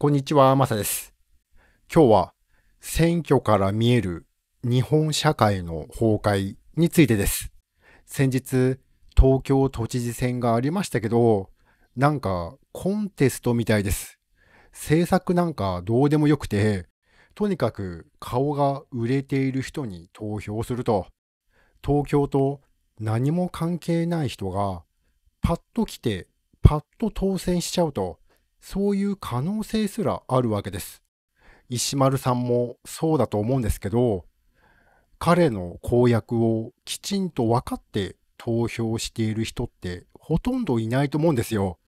こんにちは、まさです。今日は選挙から見える日本社会の崩壊についてです。先日、東京都知事選がありましたけど、なんかコンテストみたいです。政策なんかどうでもよくて、とにかく顔が売れている人に投票すると、東京と何も関係ない人がパッと来てパッと当選しちゃうと、そういう可能性すらあるわけです。石丸さんもそうだと思うんですけど、彼の公約をきちんと分かって投票している人ってほとんどいないと思うんですよ。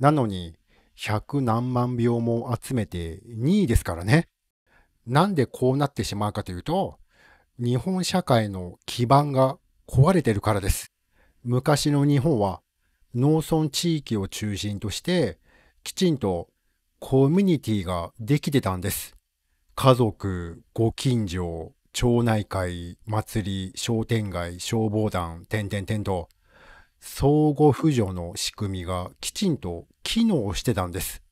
なのに、百何万票も集めて2位ですからね。なんでこうなってしまうかというと、日本社会の基盤が壊れてるからです。昔の日本は農村地域を中心としてきちんとコミュニティができてたんです。家族、ご近所、町内会、祭り、商店街、消防団、点々点と、相互扶助の仕組みがきちんと機能してたんです。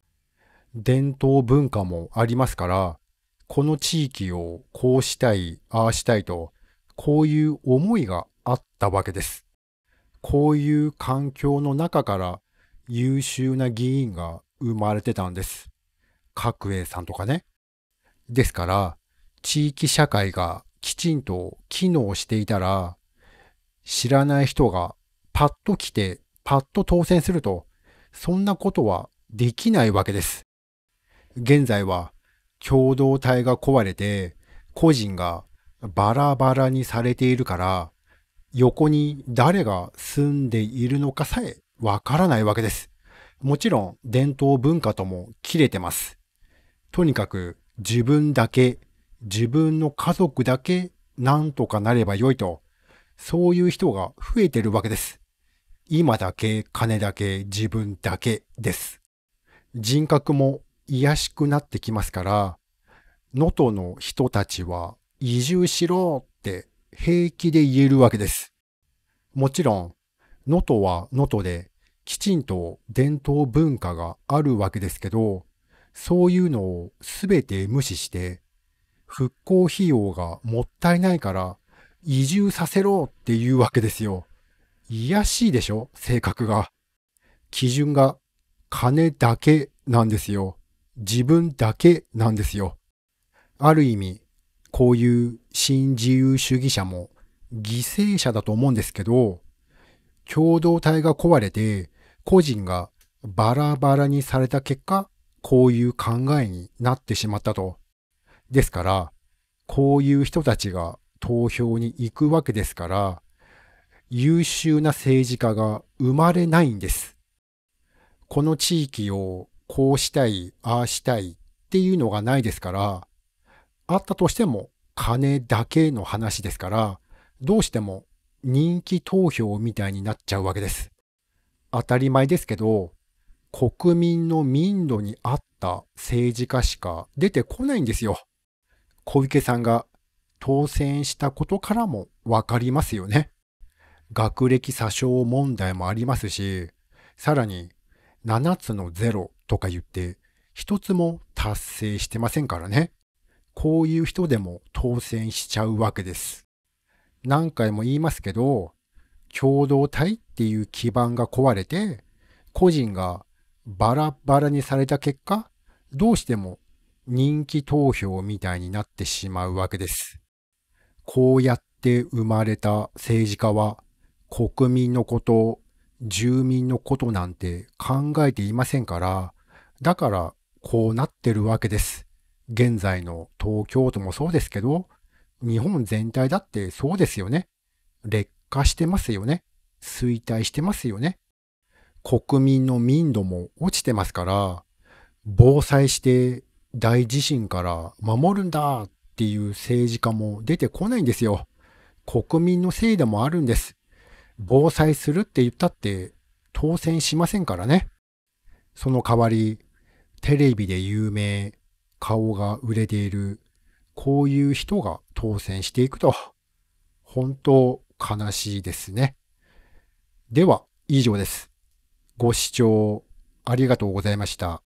伝統文化もありますから、この地域をこうしたい、ああしたいと、こういう思いがあったわけです。こういう環境の中から優秀な議員が生まれてたんです。角栄さんとかね。ですから、地域社会がきちんと機能していたら、知らない人がパッと来てパッと当選すると、そんなことはできないわけです。現在は共同体が壊れて、個人がバラバラにされているから、横に誰が住んでいるのかさえわからないわけです。もちろん伝統文化とも切れてます。とにかく自分だけ、自分の家族だけなんとかなればよいと、そういう人が増えてるわけです。今だけ、金だけ、自分だけです。人格も癒しくなってきますから、能登の人たちは移住しろって平気で言えるわけです。もちろん、能登は能登できちんと伝統文化があるわけですけど、そういうのをすべて無視して、復興費用がもったいないから移住させろっていうわけですよ。いやしいでしょ性格が。基準が金だけなんですよ。自分だけなんですよ。ある意味、こういう新自由主義者も犠牲者だと思うんですけど、共同体が壊れて個人がバラバラにされた結果、こういう考えになってしまったと。ですから、こういう人たちが投票に行くわけですから、優秀な政治家が生まれないんです。この地域をこうしたい、ああしたいっていうのがないですから、あったとしても金だけの話ですから、どうしても人気投票みたいになっちゃうわけです。当たり前ですけど、国民の民度に合った政治家しか出てこないんですよ。小池さんが当選したことからもわかりますよね。学歴詐称問題もありますし、さらに7つのゼロとか言って一つも達成してませんからね。こういう人でも当選しちゃうわけです。何回も言いますけど、共同体っていう基盤が壊れて、個人がバラバラにされた結果、どうしても人気投票みたいになってしまうわけです。こうやって生まれた政治家は国民のこと、住民のことなんて考えていませんから、だからこうなってるわけです。現在の東京都もそうですけど、日本全体だってそうですよね。劣化してますよね。衰退してますよね。国民の民度も落ちてますから、防災して大地震から守るんだっていう政治家も出てこないんですよ。国民のせいでもあるんです。防災するって言ったって当選しませんからね。その代わり、テレビで有名、顔が売れている、こういう人が当選していくと。本当、悲しいですね。では、以上です。ご視聴ありがとうございました。